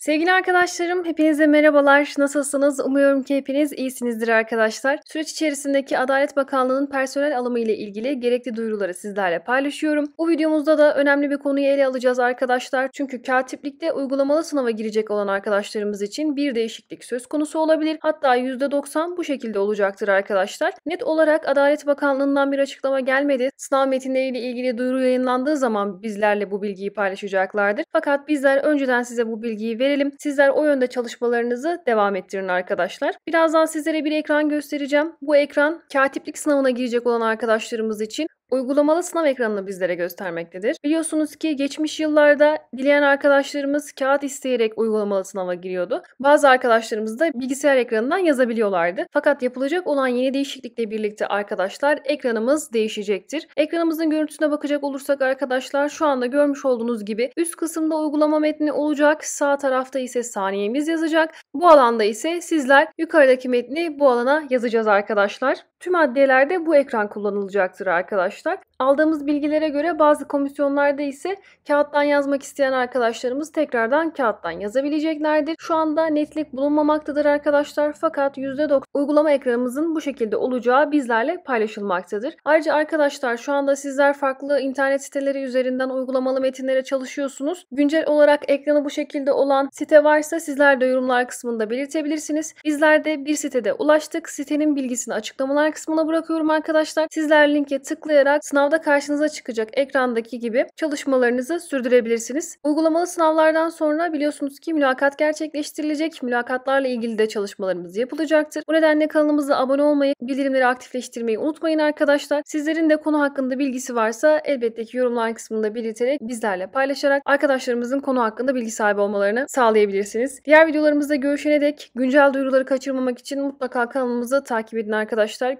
Sevgili arkadaşlarım, hepinize merhabalar. Nasılsınız? Umuyorum ki hepiniz iyisinizdir arkadaşlar. Süreç içerisindeki Adalet Bakanlığı'nın personel alımı ile ilgili gerekli duyuruları sizlerle paylaşıyorum. Bu videomuzda da önemli bir konuyu ele alacağız arkadaşlar. Çünkü katiplikte uygulamalı sınava girecek olan arkadaşlarımız için bir değişiklik söz konusu olabilir. Hatta %90 bu şekilde olacaktır arkadaşlar. Net olarak Adalet Bakanlığı'ndan bir açıklama gelmedi. Sınav metinleriyle ilgili duyuru yayınlandığı zaman bizlerle bu bilgiyi paylaşacaklardır. Fakat bizler önceden size bu bilgiyi verebiliriz verelim. Sizler o yönde çalışmalarınızı devam ettirin arkadaşlar. Birazdan sizlere bir ekran göstereceğim. Bu ekran katiplik sınavına girecek olan arkadaşlarımız için uygulamalı sınav ekranını bizlere göstermektedir. Biliyorsunuz ki geçmiş yıllarda dileyen arkadaşlarımız kağıt isteyerek uygulamalı sınava giriyordu. Bazı arkadaşlarımız da bilgisayar ekranından yazabiliyorlardı. Fakat yapılacak olan yeni değişiklikle birlikte arkadaşlar ekranımız değişecektir. Ekranımızın görüntüsüne bakacak olursak arkadaşlar şu anda görmüş olduğunuz gibi üst kısımda uygulama metni olacak. Sağ tarafta ise saniyemiz yazacak. Bu alanda ise sizler yukarıdaki metni bu alana yazacağız arkadaşlar. Tüm adliyelerde bu ekran kullanılacaktır arkadaşlar. Aldığımız bilgilere göre bazı komisyonlarda ise kağıttan yazmak isteyen arkadaşlarımız tekrardan kağıttan yazabileceklerdir. Şu anda netlik bulunmamaktadır arkadaşlar fakat %90 uygulama ekranımızın bu şekilde olacağı bizlerle paylaşılmaktadır. Ayrıca arkadaşlar şu anda sizler farklı internet siteleri üzerinden uygulamalı metinlere çalışıyorsunuz. Güncel olarak ekranı bu şekilde olan site varsa sizler de yorumlar kısmında belirtebilirsiniz. Bizler de bir sitede ulaştık. Sitenin bilgisini açıklamalar linkler kısmına bırakıyorum arkadaşlar. Sizler linke tıklayarak sınavda karşınıza çıkacak ekrandaki gibi çalışmalarınızı sürdürebilirsiniz. Uygulamalı sınavlardan sonra biliyorsunuz ki mülakat gerçekleştirilecek. Mülakatlarla ilgili de çalışmalarımız yapılacaktır. Bu nedenle kanalımıza abone olmayı, bildirimleri aktifleştirmeyi unutmayın arkadaşlar. Sizlerin de konu hakkında bilgisi varsa elbette ki yorumlar kısmında belirterek bizlerle paylaşarak arkadaşlarımızın konu hakkında bilgi sahibi olmalarını sağlayabilirsiniz. Diğer videolarımızda görüşene dek güncel duyuruları kaçırmamak için mutlaka kanalımızı takip edin arkadaşlar.